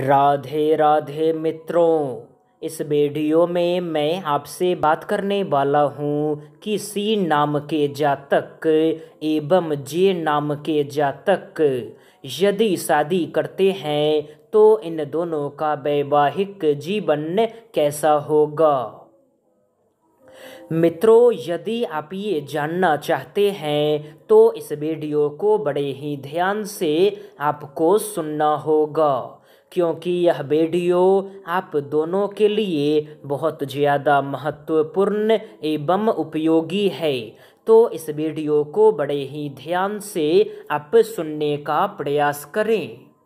राधे राधे मित्रों इस वीडियो में मैं आपसे बात करने वाला हूँ कि सी नाम के जातक एवं जे नाम के जातक यदि शादी करते हैं तो इन दोनों का वैवाहिक जीवन कैसा होगा मित्रों यदि आप ये जानना चाहते हैं तो इस वीडियो को बड़े ही ध्यान से आपको सुनना होगा क्योंकि यह वीडियो आप दोनों के लिए बहुत ज़्यादा महत्वपूर्ण एवं उपयोगी है तो इस वीडियो को बड़े ही ध्यान से आप सुनने का प्रयास करें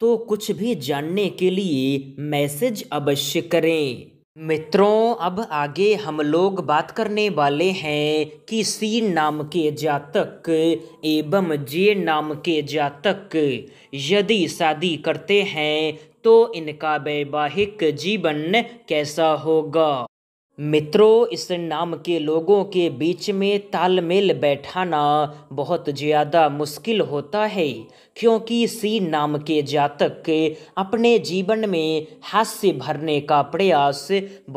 तो कुछ भी जानने के लिए मैसेज अवश्य करें मित्रों अब आगे हम लोग बात करने वाले हैं कि सी नाम के जातक एवं जे नाम के जातक यदि शादी करते हैं तो इनका वैवाहिक जीवन कैसा होगा मित्रों इस नाम के लोगों के बीच में तालमेल बैठाना बहुत ज़्यादा मुश्किल होता है क्योंकि सी नाम के जातक के अपने जीवन में हास्य भरने का प्रयास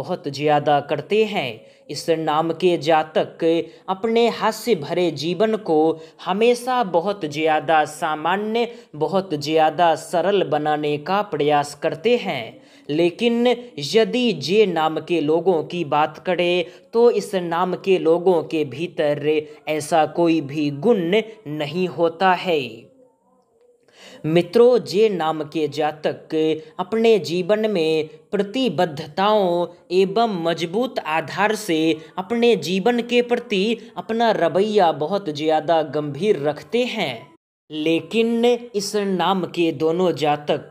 बहुत ज़्यादा करते हैं इस नाम के जातक अपने हास्य भरे जीवन को हमेशा बहुत ज़्यादा सामान्य बहुत ज़्यादा सरल बनाने का प्रयास करते हैं लेकिन यदि जे नाम के लोगों की बात करें तो इस नाम के लोगों के भीतर ऐसा कोई भी गुण नहीं होता है मित्रों जे नाम के जातक अपने जीवन में प्रतिबद्धताओं एवं मजबूत आधार से अपने जीवन के प्रति अपना रवैया बहुत ज़्यादा गंभीर रखते हैं लेकिन इस नाम के दोनों जातक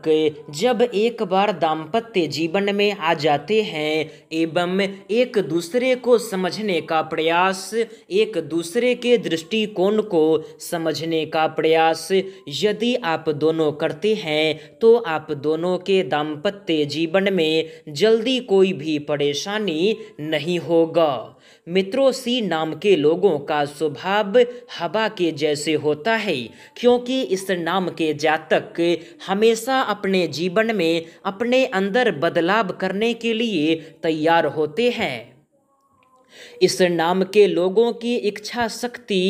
जब एक बार दाम्पत्य जीवन में आ जाते हैं एवं एक दूसरे को समझने का प्रयास एक दूसरे के दृष्टिकोण को समझने का प्रयास यदि आप दोनों करते हैं तो आप दोनों के दाम्पत्य जीवन में जल्दी कोई भी परेशानी नहीं होगा मित्रोसी नाम के लोगों का स्वभाव हवा के जैसे होता है क्योंकि इस नाम के जातक हमेशा अपने जीवन में अपने अंदर बदलाव करने के लिए तैयार होते हैं इस नाम के लोगों की इच्छा शक्ति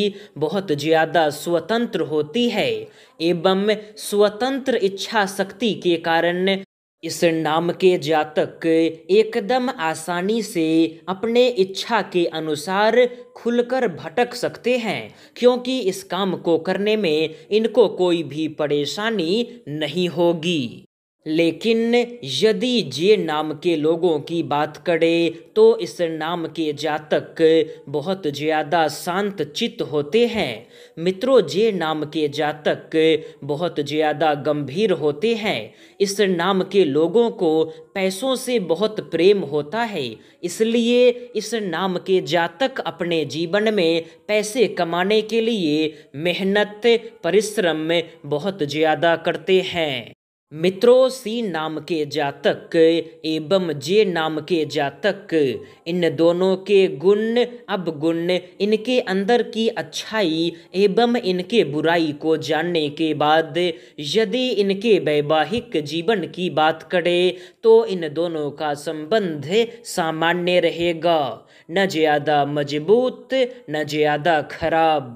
बहुत ज़्यादा स्वतंत्र होती है एवं स्वतंत्र इच्छा शक्ति के कारण इस नाम के जातक एकदम आसानी से अपने इच्छा के अनुसार खुलकर भटक सकते हैं क्योंकि इस काम को करने में इनको कोई भी परेशानी नहीं होगी लेकिन यदि ये नाम के लोगों की बात करे तो इस नाम के जातक बहुत ज़्यादा शांत चित्त होते हैं मित्रों जे नाम के जातक बहुत ज़्यादा गंभीर होते हैं इस नाम के लोगों को पैसों से बहुत प्रेम होता है इसलिए इस नाम के जातक अपने जीवन में पैसे कमाने के लिए मेहनत परिश्रम बहुत ज़्यादा करते हैं मित्रों सी नाम के जातक एवं जे नाम के जातक इन दोनों के गुण अब गुण इनके अंदर की अच्छाई एवं इनके बुराई को जानने के बाद यदि इनके वैवाहिक जीवन की बात करें तो इन दोनों का संबंध सामान्य रहेगा न ज़्यादा मजबूत न ज़्यादा खराब